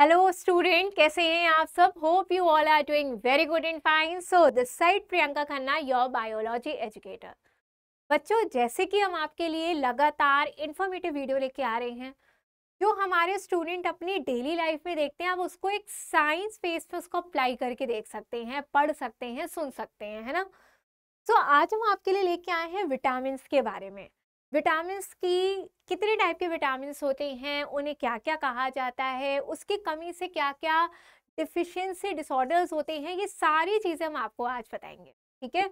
hello student कैसे हैं आप सब hope you all are doing very good and fine so this side Priyanka Khanna your biology educator बच्चों जैसे कि हम आपके लिए लगातार इन्फॉर्मेटिव वीडियो लेके आ रहे हैं जो हमारे स्टूडेंट अपनी डेली लाइफ में देखते हैं आप उसको एक साइंस बेस पे उसको अप्लाई करके देख सकते हैं पढ़ सकते हैं सुन सकते हैं है ना सो so, आज हम आपके लिए लेके आए हैं विटामिन के बारे में विटामिन की कितने टाइप के विटामिन होते हैं उन्हें क्या क्या कहा जाता है उसकी कमी से क्या क्या डिफिशेंसी डिसऑर्डर्स होते हैं ये सारी चीज़ें हम आपको आज बताएंगे ठीक है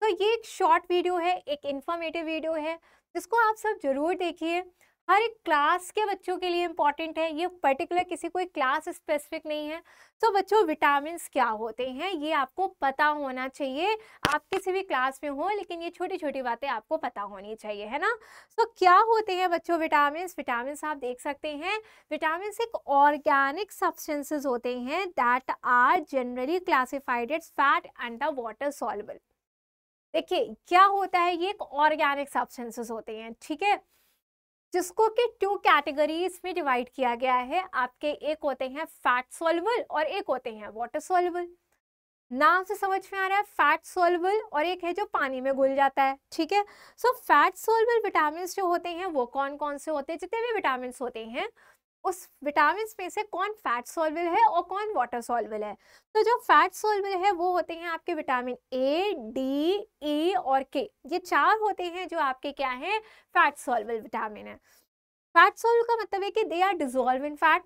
तो ये एक शॉर्ट वीडियो है एक इन्फॉर्मेटिव वीडियो है जिसको आप सब जरूर देखिए हर एक क्लास के बच्चों के लिए इम्पॉर्टेंट है ये पर्टिकुलर किसी कोई क्लास स्पेसिफिक नहीं है सो so, बच्चों विटामिन क्या होते हैं ये आपको पता होना चाहिए आप किसी भी क्लास में हो लेकिन ये छोटी छोटी बातें आपको पता होनी चाहिए है ना सो so, क्या होते हैं बच्चों विटामिन विटामिन आप देख सकते हैं विटामिन एक ऑर्गेनिक सब्सटेंसेज होते हैं that are generally classified its fat and the water soluble देखिए क्या होता है ये एक ऑर्गेनिक सब्सटेंसेज होते हैं ठीक है जिसको कि टू कैटेगरीज में डिवाइड किया गया है आपके एक होते हैं फैट सोलबल और एक होते हैं वाटर सोलबल नाम से समझ में आ रहा है फैट सोलबल और एक है जो पानी में घुल जाता है ठीक है सो फैट सोलबल विटामिन जो होते हैं वो कौन कौन से होते हैं जितने भी विटामिन होते हैं उस विटामिन में से कौन फैट सॉल्वेबल है और कौन वाटर सॉल्वेबल है तो जो फैट सॉल्वेबल है वो होते हैं आपके विटामिन ए डी ई और के ये चार होते हैं जो आपके क्या है फैट सॉल्वेबल विटामिन है फैट सोल का मतलब है कि they are dissolve in fat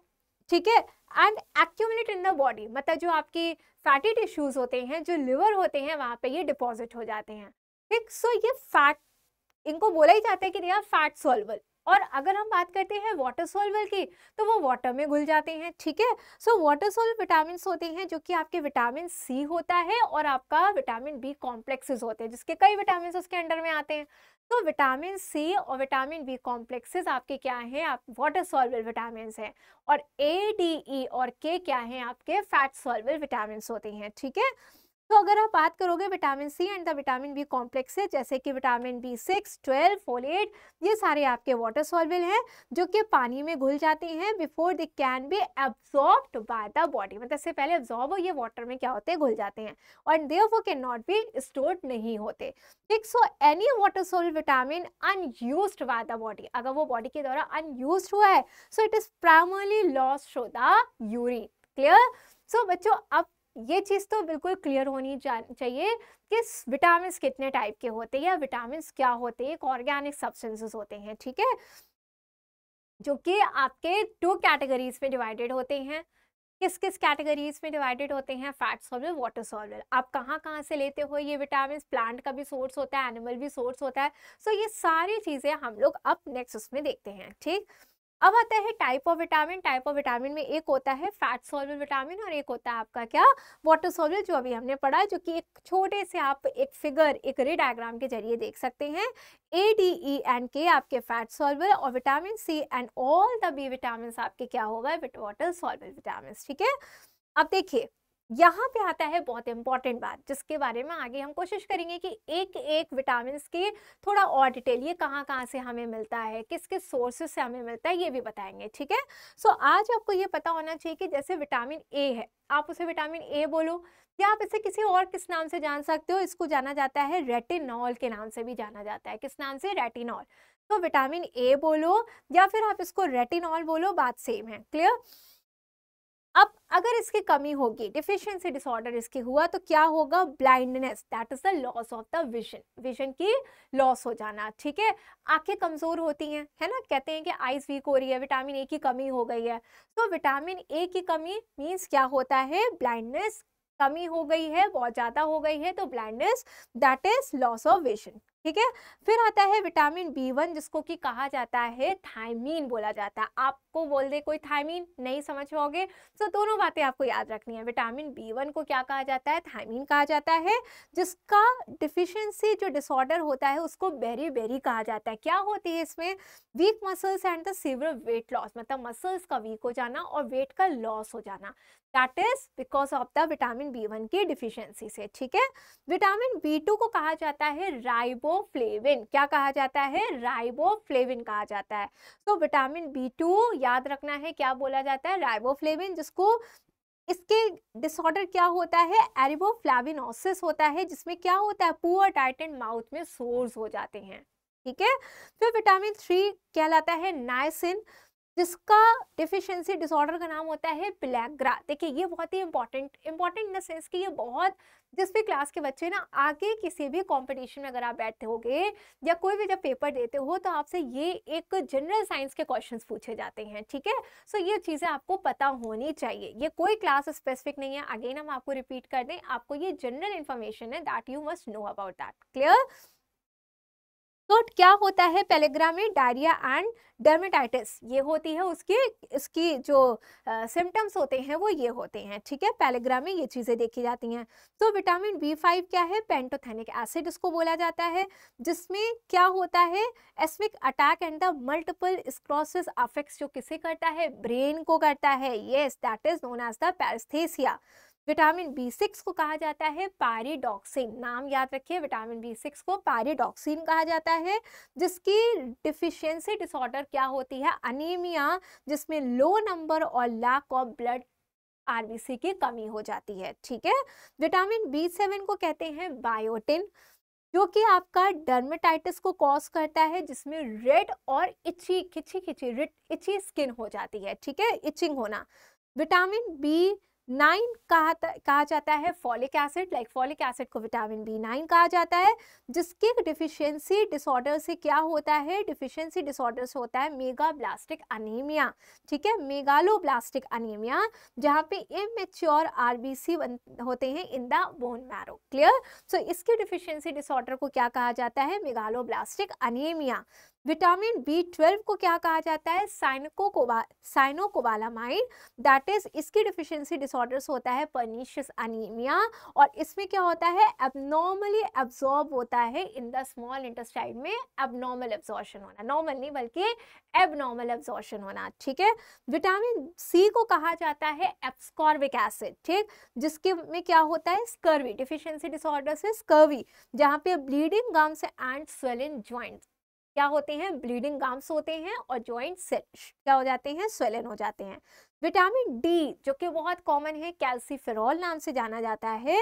ठीक है and accumulate in the body मतलब जो आपके फैटी टिश्यूज होते हैं जो लिवर होते हैं वहां पे ये डिपॉजिट हो जाते हैं ठीक सो so, ये फैट इनको बोला ही जाता है कि दे आर फैट सोलवल और अगर हम बात करते हैं वाटर सोलवल की तो वो वाटर में घुल जाते हैं ठीक है सो वाटर सोल विटामिन होते हैं जो कि आपके विटामिन सी होता है और आपका विटामिन बी कॉम्प्लेक्सेस होते हैं जिसके कई विटामिन उसके अंडर में आते हैं तो विटामिन सी और विटामिन बी कॉम्प्लेक्सेस आपके क्या हैं आप वाटर सोल्वर विटामिन हैं और ए डी ई और के क्या हैं आपके फैट सोल्वर विटामिन होते हैं ठीक है तो अगर आप बात करोगे vitamin C and the vitamin B complex है जैसे कि vitamin B six twelve folate ये सारे आपके वाटर सॉल्विल हैं जो कि पानी में घुल जाते हैं before they can be absorb by the body मतलब इससे पहले एब्जॉर्ब हो ये वाटर में क्या होते हैं घुल जाते हैं और दे वो कैन नॉट बी स्टोर्ड नहीं होते ठीक so any water sol vitamin unuse by the body अगर वो बॉडी के द्वारा अनयूज हुआ है so it is primarily loss through the urine clear सो बच्चों अब ये चीज़ तो बिल्कुल क्लियर होनी चाहिए कि विटामिन कितने टाइप के होते हैं या विटामिन क्या होते हैं ऑर्गेनिक सब्सटेंसेस होते हैं ठीक है जो कि आपके टू कैटेगरीज में डिवाइडेड होते हैं किस किस कैटेगरीज में डिवाइडेड होते हैं फैट सॉल्वेल वाटर सॉल्वेल आप कहाँ कहाँ से लेते हो ये विटामिन प्लांट का भी सोर्स होता है एनिमल भी सोर्स होता है सो so ये सारी चीज़ें हम लोग अब नेक्स्ट उसमें देखते हैं ठीक अब आता है type of vitamin type of vitamin में एक होता है फैट सोलबल विटामिन और एक होता है आपका क्या वाटर सोलबल जो अभी हमने पढ़ा जो कि एक छोटे से आप एक फिगर एक रे डायग्राम के जरिए देख सकते हैं A D E and K आपके फैट सोलबल और vitamin C and all the B vitamin आपके क्या होगा वाटर सोलबल विटामिन ठीक है अब देखिए यहाँ पे आता है बहुत इंपॉर्टेंट बात जिसके बारे में आगे हम कोशिश करेंगे कि एक एक विटामिन के थोड़ा और डिटेल ये कहाँ कहाँ से हमें मिलता है किस किस सोर्सेस से हमें मिलता है ये भी बताएंगे ठीक है सो आज आपको ये पता होना चाहिए कि जैसे विटामिन ए है आप उसे विटामिन ए बोलो या आप इसे किसी और किस नाम से जान सकते हो इसको जाना जाता है रेटिनॉल के नाम से भी जाना जाता है किस नाम से रेटिनॉल तो विटामिन ए बोलो या फिर आप इसको रेटिनॉल बोलो बात सेम है क्लियर अब अगर इसकी कमी होगी डिफिशियंसी डिसऑर्डर इसके हुआ तो क्या होगा blindness that is the loss of the vision vision की लॉस हो जाना ठीक है आंखें कमजोर होती हैं है ना कहते हैं कि आइस वीक हो रही है विटामिन ए की कमी हो गई है तो विटामिन ए की कमी मीन्स क्या होता है ब्लाइंडनेस कमी हो गई है बहुत ज़्यादा हो गई है तो blindness that is loss of vision ठीक है फिर आता है विटामिन बी वन जिसको कि कहा जाता है थायमीन बोला जाता है आपको बोल दे कोई थायमीन नहीं समझ पाओगे तो दोनों बातें आपको याद रखनी है विटामिन बी वन को क्या कहा जाता है थायमीन कहा जाता है जिसका डिफिशियंसी जो डिसऑर्डर होता है उसको बेरी बेरी कहा जाता है क्या होती है इसमें weak muscles and the severe weight loss मतलब मसल्स का वीक हो जाना और वेट का लॉस हो जाना that is because of the vitamin B one की डिफिशियंसी से ठीक है विटामिन बी टू को कहा जाता है राइबो राइबोफ्लेविन क्या कहा जाता है राइबोफ्लेविन कहा जाता है तो विटामिन बी टू याद रखना है क्या बोला जाता है राइबोफ्लेविन जिसको इसके डिसऑर्डर क्या होता है एरिबोफ्लाविनोसिस होता है जिसमें क्या होता है पुअर टाइट एंड माउथ में सोर्स हो जाते हैं ठीक है फिर विटामिन थ्री कहलाता है नाइसिन जिसका डिफिशिएंसी डिसऑर्डर का नाम होता है पिलैग्रा देखिए ये बहुत ही important important in the sense कि ये बहुत जिस भी क्लास के बच्चे ना आगे किसी भी कंपटीशन में अगर आप बैठते होगे या कोई भी जब पेपर देते हो तो आपसे ये एक जनरल साइंस के क्वेश्चंस पूछे जाते हैं ठीक है सो ये चीज़ें आपको पता होनी चाहिए ये कोई क्लास स्पेसिफिक नहीं है अगेन हम आपको रिपीट कर दें आपको ये जनरल इन्फॉर्मेशन है that you must know about that clear तो क्या होता है पेलेग्रा में डायरिया एंड डर्मेटाइटिस ये होती है उसके इसकी जो सिम्टम्स होते हैं वो ये होते हैं ठीक है पेलेग्रा में ये चीज़ें देखी जाती हैं तो विटामिन बी फाइव क्या है पेंटोथेनिक एसिड इसको बोला जाता है जिसमें क्या होता है एस्मिक attack and the multiple sclerosis affects जो किसे करता है ब्रेन को करता है yes that is known as the paresthesia vitamin B six को कहा जाता है पैरिडॉक्सिन नाम याद रखिए विटामिन बी सिक्स को पैरिडॉक्सिन कहा जाता है जिसकी डिफिशियंसी डिसऑर्डर क्या होती है अनिमिया जिसमें लो नंबर और लैक ऑफ ब्लड आरबीसी की कमी हो जाती है ठीक है विटामिन बी सेवन को कहते हैं बायोटिन जो कि आपका डर्मेटाइटिस को कॉज करता है जिसमें रेड और इची खिची खिची रेड इची स्किन हो जाती है ठीक है इचिंग होना विटामिन बी नाइन कहा कहा जाता है folic acid like folic acid को विटामिन बी नाइन कहा जाता है जिसके डिफिशियंसी डिसऑर्डर से क्या होता है डिफिशियंसी डिसऑर्डर से होता है मेगा ब्लास्टिक अनीमिया ठीक है मेगालो ब्लास्टिक अनीमिया जहाँ पे इमेच्योर आर बी सी होते हैं in the bone marrow clear so इसके डिफिशियंसी डिसऑर्डर को क्या कहा जाता है megaloblastic anaemia vitamin B twelve को क्या कहा जाता है साइनोकोबालामाइन दैट इज इसकी डिफिशियंसी डिसऑर्डर्स होता है पर्नीशियस अनिमिया और इसमें क्या होता है एबनॉर्मली एब्जॉर्ब होता है इन द स्मॉल इंटेस्टाइन में एबनॉर्मल एब्जॉर्शन होना नॉर्मल नहीं बल्कि एबनॉर्मल एब्जॉर्शन होना ठीक है विटामिन सी को कहा जाता है एप्सकॉर्बिक एसिड ठीक जिसके में क्या होता है स्कर्वी डिफिशियंसी डिसऑर्डर्स है स्कर्वी जहाँ पे bleeding gums and swelling joints क्या होते हैं ब्लीडिंग गाम्स होते हैं और ज्वाइंट क्या हो जाते हैं स्वेलन हो जाते हैं विटामिन डी जो कि बहुत कॉमन है कैल्सीफेरॉल नाम से जाना जाता है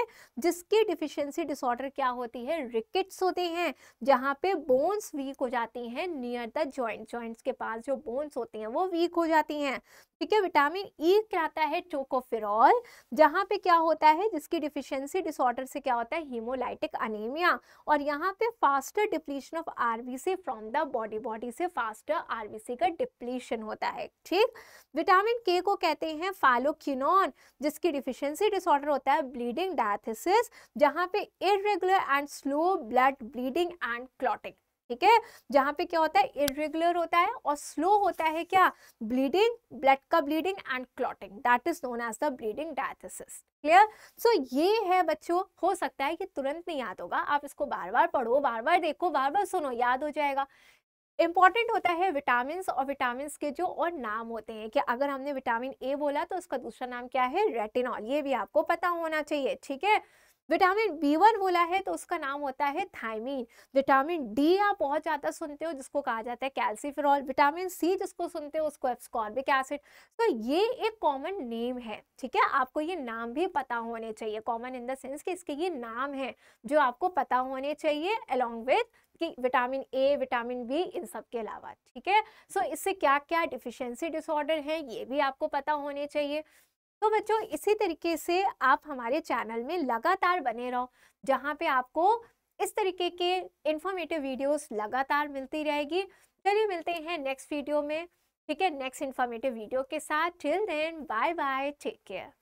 जिसकी डिफिशियंसी डिसऑर्डर क्या होती है रिकेट्स होते हैं जहाँ पे बोन्स वीक हो जाती हैं नियर द जॉइंट जॉइंट्स के पास जो बोन्स होती हैं वो वीक हो जाती हैं ठीक है विटामिन ई e कराता है टोकोफिरॉल जहाँ पे क्या होता है जिसकी डिफिशियंसी डिसऑर्डर से क्या होता है हीमोलाइटिक अनीमिया और यहाँ पे faster depletion of R from the body body से फास्टर आर का डिप्लीशन होता है ठीक विटामिन के को को कहते हैं फैलोक्यूनॉन जिसकी डिफिशियंसी डिसऑर्डर होता है ब्लीडिंग डायथिसिस जहाँ पे irregular and slow blood bleeding and clotting ठीक है जहाँ पे क्या होता है इरेगुलर होता है और स्लो होता है क्या ब्लीडिंग ब्लड का bleeding and clotting that is known as the bleeding diathesis clear so ये है बच्चों हो सकता है कि तुरंत नहीं याद होगा आप इसको बार बार पढ़ो बार बार देखो बार बार सुनो याद हो जाएगा इम्पॉर्टेंट होता है विटामिन और विटामिन के जो और नाम होते हैं कि अगर हमने विटामिन ए बोला तो उसका दूसरा नाम क्या है रेटिनॉल ये भी आपको पता होना चाहिए ठीक है विटामिन बी वन बोला है तो उसका नाम होता है थायमीन विटामिन डी आप बहुत ज़्यादा सुनते हो जिसको कहा जाता है कैल्सीफिरॉल विटामिन सी जिसको सुनते हो उसको एप्सकॉर्बिक एसिड तो ये एक कॉमन नेम है ठीक है आपको ये नाम भी पता होने चाहिए कॉमन इन द सेंस कि इसके ये नाम है जो आपको पता होने चाहिए अलॉन्ग विथ कि विटामिन ए विटामिन बी इन सब के अलावा ठीक है सो so, इससे क्या क्या डिफिशियंसी डिसऑर्डर है ये भी आपको पता होने चाहिए तो बच्चों इसी तरीके से आप हमारे चैनल में लगातार बने रहो जहाँ पे आपको इस तरीके के इन्फॉर्मेटिव वीडियोस लगातार मिलती रहेगी चलिए मिलते हैं नेक्स्ट वीडियो में ठीक है नेक्स्ट इन्फॉर्मेटिव वीडियो के साथ till then bye bye take care